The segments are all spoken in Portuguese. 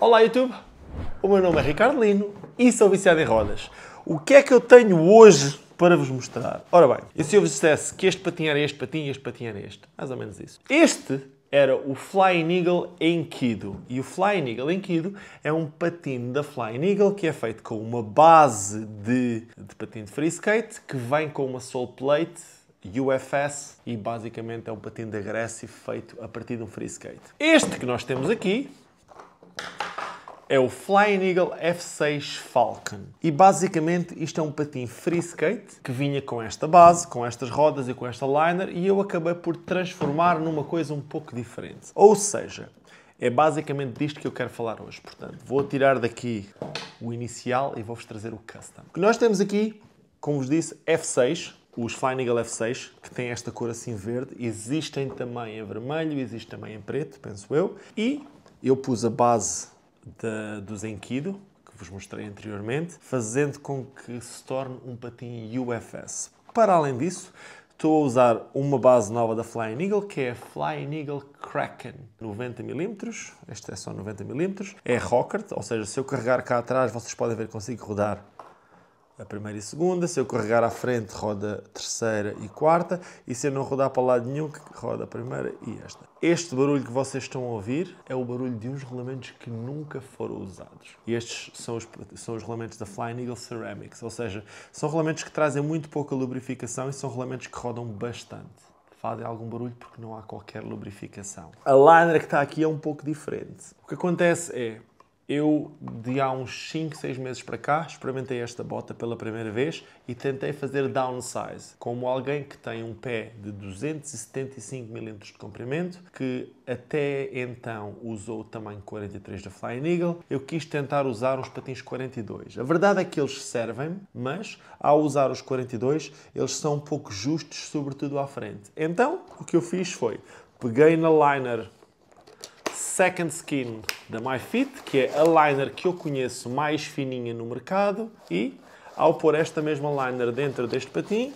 Olá YouTube, o meu nome é Ricardo Lino e sou viciado em rodas. O que é que eu tenho hoje para vos mostrar? Ora bem, e se eu vos dissesse que este patinho era este patinho e este patinho era este? Mais ou menos isso. Este era o Flying Eagle Enkido. E o Flying Eagle Enkido é um patinho da Flying Eagle que é feito com uma base de, de patinho de free skate que vem com uma sole plate UFS e basicamente é um patinho de agressivo feito a partir de um free skate. Este que nós temos aqui é o Flying Eagle F6 Falcon. E basicamente isto é um patim free skate que vinha com esta base, com estas rodas e com esta liner e eu acabei por transformar numa coisa um pouco diferente. Ou seja, é basicamente disto que eu quero falar hoje. Portanto, vou tirar daqui o inicial e vou-vos trazer o custom. O que nós temos aqui, como vos disse, F6, os Flying Eagle F6, que tem esta cor assim verde, existem também em vermelho, existem também em preto, penso eu. E eu pus a base do Zenkido, que vos mostrei anteriormente, fazendo com que se torne um patinho UFS. Para além disso, estou a usar uma base nova da Flying Eagle, que é a Flying Eagle Kraken 90mm, esta é só 90mm, é rocker, ou seja, se eu carregar cá atrás, vocês podem ver que consigo rodar a primeira e segunda, se eu carregar à frente, roda terceira e quarta, e se eu não rodar para lado nenhum, roda a primeira e esta. Este barulho que vocês estão a ouvir é o barulho de uns rolamentos que nunca foram usados. E estes são os, são os rolamentos da Flying Eagle Ceramics, ou seja, são rolamentos que trazem muito pouca lubrificação e são rolamentos que rodam bastante fazem algum barulho porque não há qualquer lubrificação. A liner que está aqui é um pouco diferente. O que acontece é, eu, de há uns 5, 6 meses para cá, experimentei esta bota pela primeira vez e tentei fazer downsize. Como alguém que tem um pé de 275 mm de comprimento, que até então usou o tamanho 43 da Flying Eagle, eu quis tentar usar uns patins 42. A verdade é que eles servem mas ao usar os 42, eles são um pouco justos, sobretudo à frente. Então, o que eu fiz foi, peguei na liner Second Skin da MyFit, que é a liner que eu conheço mais fininha no mercado. E ao pôr esta mesma liner dentro deste patim,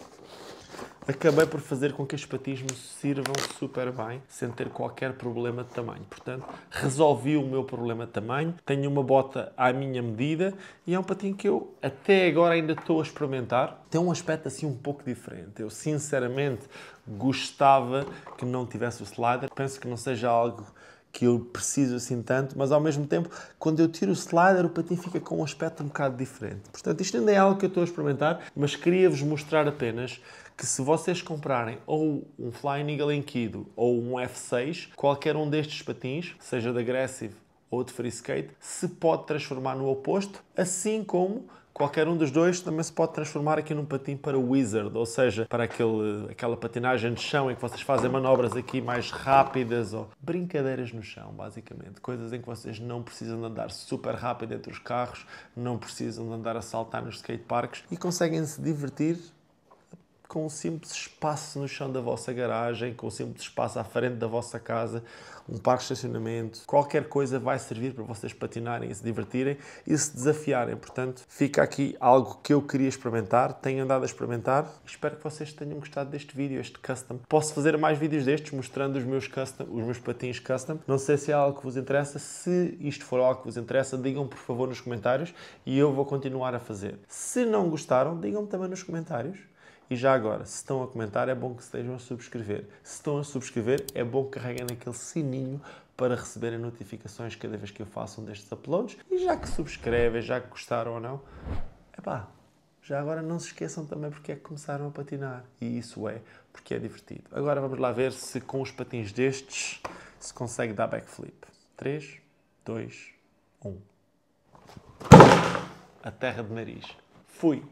acabei por fazer com que os patins me sirvam super bem, sem ter qualquer problema de tamanho. Portanto, resolvi o meu problema de tamanho, tenho uma bota à minha medida e é um patim que eu até agora ainda estou a experimentar. Tem um aspecto assim um pouco diferente. Eu sinceramente gostava que não tivesse o slider. Penso que não seja algo que eu preciso assim tanto, mas ao mesmo tempo, quando eu tiro o slider, o patim fica com um aspecto um bocado diferente. Portanto, isto ainda é algo que eu estou a experimentar, mas queria-vos mostrar apenas que se vocês comprarem ou um Flying Eagle Enkidu ou um F6, qualquer um destes patins, seja da Aggressive ou de free skate se pode transformar no oposto, assim como qualquer um dos dois também se pode transformar aqui num patim para wizard, ou seja, para aquele, aquela patinagem de chão em que vocês fazem manobras aqui mais rápidas ou brincadeiras no chão, basicamente. Coisas em que vocês não precisam de andar super rápido entre os carros, não precisam de andar a saltar nos skateparks e conseguem se divertir com um simples espaço no chão da vossa garagem, com um simples espaço à frente da vossa casa, um parque de estacionamento, qualquer coisa vai servir para vocês patinarem e se divertirem e se desafiarem. Portanto, fica aqui algo que eu queria experimentar, tenho andado a experimentar. Espero que vocês tenham gostado deste vídeo, este custom. Posso fazer mais vídeos destes mostrando os meus custom, os meus patins custom. Não sei se é algo que vos interessa, se isto for algo que vos interessa, digam por favor nos comentários e eu vou continuar a fazer. Se não gostaram, digam me também nos comentários e já agora, se estão a comentar, é bom que estejam a subscrever. Se estão a subscrever, é bom que carreguem naquele sininho para receberem notificações cada vez que eu faço um destes uploads. E já que subscrevem, já que gostaram ou não, é pá. já agora não se esqueçam também porque é que começaram a patinar. E isso é porque é divertido. Agora vamos lá ver se com os patins destes se consegue dar backflip. 3, 2, 1. A terra de nariz. Fui!